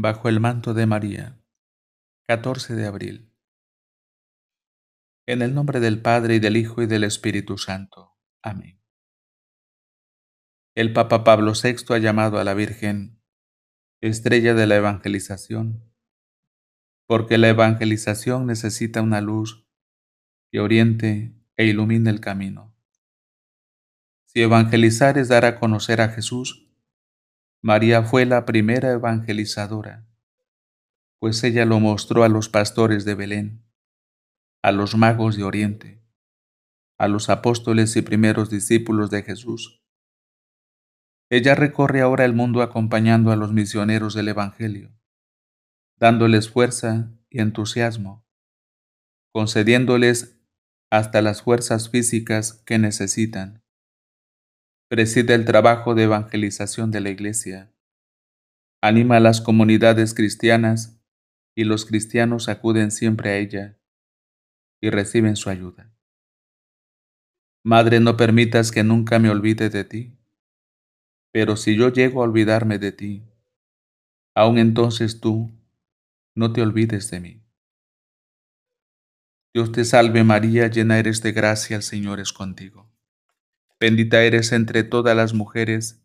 Bajo el manto de María. 14 de abril. En el nombre del Padre y del Hijo y del Espíritu Santo. Amén. El Papa Pablo VI ha llamado a la Virgen estrella de la evangelización, porque la evangelización necesita una luz que oriente e ilumine el camino. Si evangelizar es dar a conocer a Jesús, María fue la primera evangelizadora, pues ella lo mostró a los pastores de Belén, a los magos de Oriente, a los apóstoles y primeros discípulos de Jesús. Ella recorre ahora el mundo acompañando a los misioneros del Evangelio, dándoles fuerza y entusiasmo, concediéndoles hasta las fuerzas físicas que necesitan preside el trabajo de evangelización de la Iglesia. Anima a las comunidades cristianas y los cristianos acuden siempre a ella y reciben su ayuda. Madre, no permitas que nunca me olvide de ti, pero si yo llego a olvidarme de ti, aun entonces tú no te olvides de mí. Dios te salve María, llena eres de gracia, el Señor es contigo. Bendita eres entre todas las mujeres,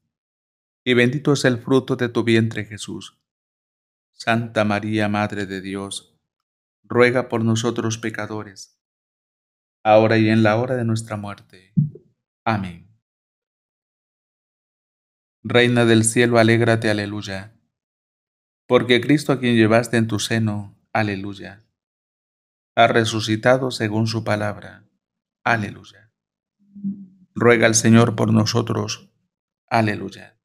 y bendito es el fruto de tu vientre Jesús. Santa María, Madre de Dios, ruega por nosotros pecadores, ahora y en la hora de nuestra muerte. Amén. Reina del cielo, alégrate, aleluya, porque Cristo a quien llevaste en tu seno, aleluya, ha resucitado según su palabra, aleluya ruega al Señor por nosotros. Aleluya.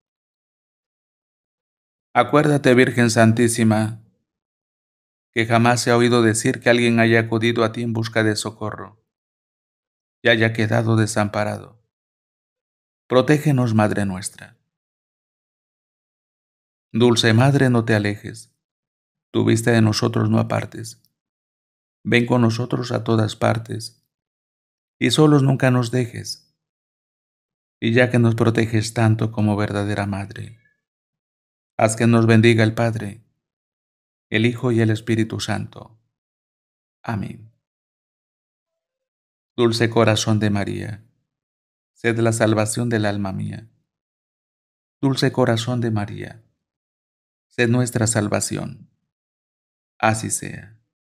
Acuérdate, Virgen Santísima, que jamás se ha oído decir que alguien haya acudido a ti en busca de socorro y haya quedado desamparado. Protégenos, Madre nuestra. Dulce Madre, no te alejes, tu vista de nosotros no apartes. Ven con nosotros a todas partes, y solos nunca nos dejes y ya que nos proteges tanto como verdadera Madre, haz que nos bendiga el Padre, el Hijo y el Espíritu Santo. Amén. Dulce corazón de María, sed la salvación del alma mía. Dulce corazón de María, sed nuestra salvación. Así sea.